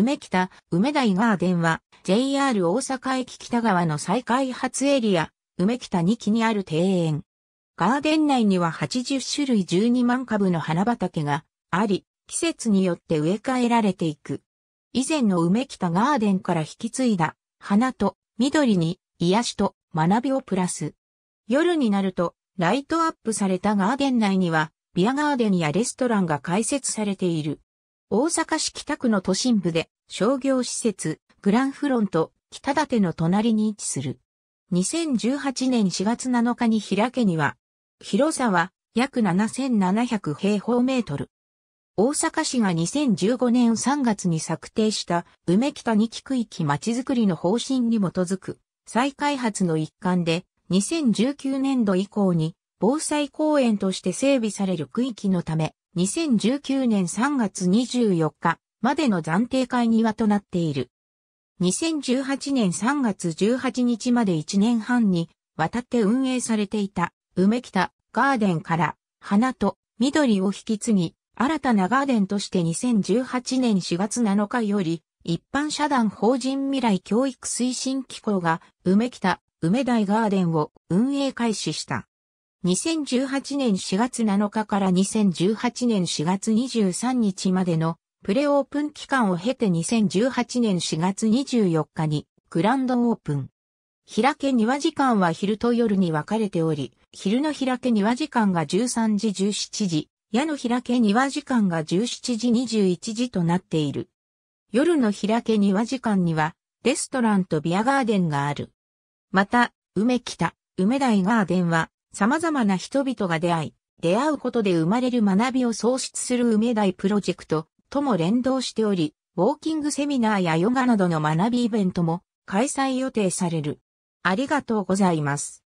梅北、梅台ガーデンは、JR 大阪駅北側の再開発エリア、梅北2期にある庭園。ガーデン内には80種類12万株の花畑があり、季節によって植え替えられていく。以前の梅北ガーデンから引き継いだ、花と緑に癒しと学びをプラス。夜になると、ライトアップされたガーデン内には、ビアガーデンやレストランが開設されている。大阪市北区の都心部で商業施設グランフロント北立の隣に位置する。2018年4月7日に開けには、広さは約7700平方メートル。大阪市が2015年3月に策定した梅北2期区域まちづくりの方針に基づく再開発の一環で2019年度以降に防災公園として整備される区域のため2019年3月24日までの暫定会議はとなっている。2018年3月18日まで1年半にわたって運営されていた梅北ガーデンから花と緑を引き継ぎ、新たなガーデンとして2018年4月7日より一般社団法人未来教育推進機構が梅北梅大ガーデンを運営開始した。2018年4月7日から2018年4月23日までのプレオープン期間を経て2018年4月24日にグランドオープン。開け庭時間は昼と夜に分かれており、昼の開け庭時間が13時17時、夜の開け庭時間が17時21時となっている。夜の開け庭時間には、レストランとビアガーデンがある。また、梅北、梅台ガーデンは、様々な人々が出会い、出会うことで生まれる学びを創出する梅大プロジェクトとも連動しており、ウォーキングセミナーやヨガなどの学びイベントも開催予定される。ありがとうございます。